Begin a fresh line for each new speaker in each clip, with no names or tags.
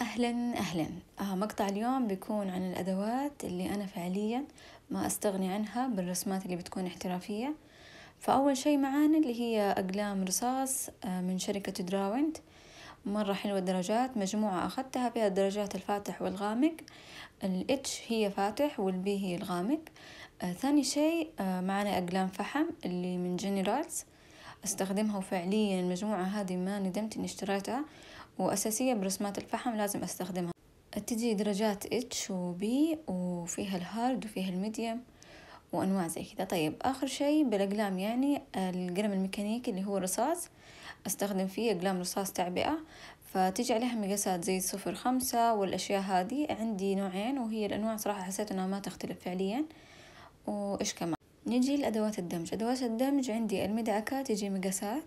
أهلا أهلا آه مقطع اليوم بيكون عن الأدوات اللي أنا فعليا ما أستغني عنها بالرسمات اللي بتكون احترافية فأول شي معانا اللي هي أقلام رصاص آه، من شركة دراوند مرة حلوة الدرجات مجموعة أخذتها فيها الدرجات الفاتح والغامق الاتش هي فاتح والبي هي الغامق آه ثاني شي آه معانا أقلام فحم اللي من جنرالز استخدمها وفعليا المجموعة هذه ما ندمت اني اشتريتها وأساسية برسمات الفحم لازم استخدمها تجي درجات اتش وبي وفيها الهارد وفيها الميديم وانواع زي كذا طيب اخر شيء بالاقلام يعني القلم الميكانيكي اللي هو الرصاص استخدم فيه اقلام رصاص تعبئة فتجي عليها مقاسات زي صفر خمسة والاشياء هذه عندي نوعين وهي الانواع صراحة حسيت انها ما تختلف فعليا وايش كمان نجي لأدوات الدمج أدوات الدمج عندي المدعكة تجي مقاسات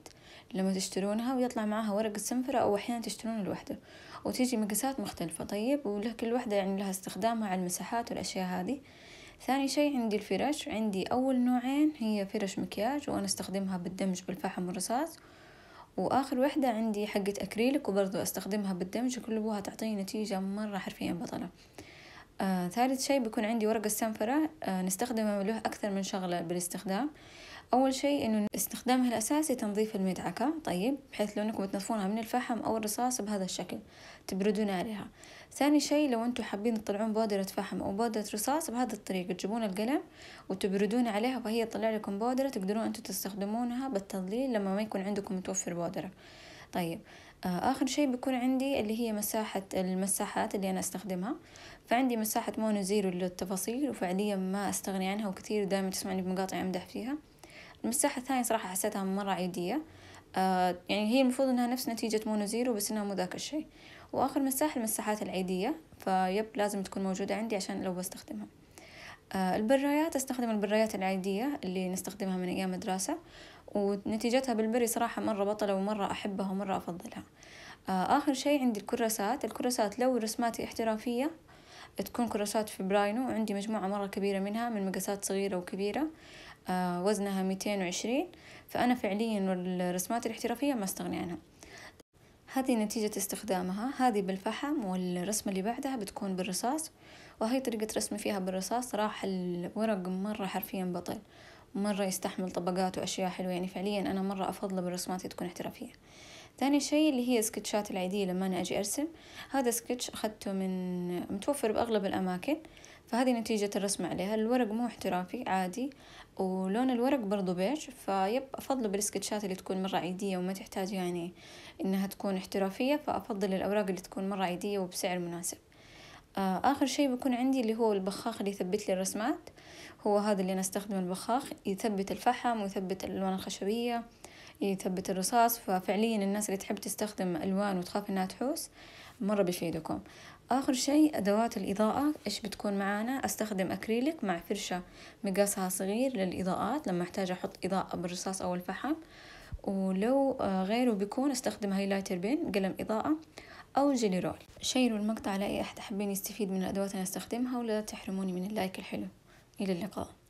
لما تشترونها ويطلع معاها ورق السنفرة أو أحيانا تشترون الوحدة وتيجي مقاسات مختلفة طيب وله كل وحدة يعني لها استخدامها على المساحات والأشياء هذه ثاني شي عندي الفرش عندي أول نوعين هي فرش مكياج وأنا استخدمها بالدمج بالفحم والرصاص وآخر وحدة عندي حقة أكريلك وبرضو أستخدمها بالدمج وكل أبوها تعطيني نتيجة مرة حرفيا بطلة آه، ثالث شيء بيكون عندي ورقة السنفرة آه، نستخدمها له أكثر من شغلة بالاستخدام أول شيء إنه استخدامها الأساسي تنظيف المدعكة طيب بحيث لو إنكم تنظفونها من الفحم أو الرصاص بهذا الشكل تبردون عليها ثاني شيء لو أنتم حابين تطلعون بودرة فحم أو بودرة رصاص بهذا الطريقة تجيبون القلم وتبردون عليها فهي تطلع لكم بودرة تقدرون أنتم تستخدمونها بالتظليل لما ما يكون عندكم متوفر بودرة طيب آه، آخر شيء بيكون عندي اللي هي مساحة المساحات اللي أنا أستخدمها فعندي مساحة مونو زيرو للتفاصيل وفعليا ما أستغني عنها وكثير دائما تسمعني بمقاطع أمدح فيها المساحة الثانية صراحة حسيتها مرة عادية آه يعني هي المفروض إنها نفس نتيجة مونو زيرو بس إنها مو ذاك الشيء وآخر مساحة المساحات العادية فيب لازم تكون موجودة عندي عشان لو بستخدمها آه، البرايات استخدم البرايات العادية اللي نستخدمها من أيام الدراسة ونتيجتها بالبري صراحة مرة بطلة ومرة أحبها ومرة أفضلها آه، آخر شي عندي الكراسات الكراسات لو رسماتي احترافية تكون كراسات في براينو وعندي مجموعة مرة كبيرة منها من مقاسات صغيرة وكبيرة آه، وزنها ميتين وعشرين فأنا فعليا الرسمات الاحترافية ما استغني عنها هذه نتيجة استخدامها هذه بالفحم والرسمة اللي بعدها بتكون بالرصاص وهي طريقة رسمي فيها بالرصاص راح الورق مرة حرفيا بطل مرة يستحمل طبقات وأشياء حلوة يعني فعليا أنا مرة أفضل بالرسمات تكون احترافية ثاني شيء اللي هي سكتشات العادية لما أنا أجي أرسم هذا سكتش أخذته من متوفر بأغلب الأماكن فهذه نتيجة الرسم عليها الورق مو احترافي عادي ولون الورق برضو بيج فيبقى أفضله بالسكتشات اللي تكون مرة عادية وما تحتاج يعني إنها تكون احترافية فأفضل الأوراق اللي تكون مرة عادية وبسعر مناسب آه، آخر شيء بيكون عندي اللي هو البخاخ اللي يثبت لي الرسمات هو هذا اللي أنا أستخدمه البخاخ يثبت الفحم ويثبت الألوان الخشبية يثبت الرصاص ففعليا الناس اللي تحب تستخدم ألوان وتخاف إنها تحوس مرة بيفيدكم آخر شيء أدوات الإضاءة إيش بتكون معانا أستخدم أكريليك مع فرشة مقاسها صغير للإضاءات لما أحتاج أحط إضاءة بالرصاص أو الفحم ولو آه، غيره بيكون أستخدم هايلايتر بين قلم إضاءة أو جيلي رول شيروا المقطع لأي أحد حابين يستفيد من الأدوات اللي أستخدمها ولا تحرموني من اللايك الحلو إلى اللقاء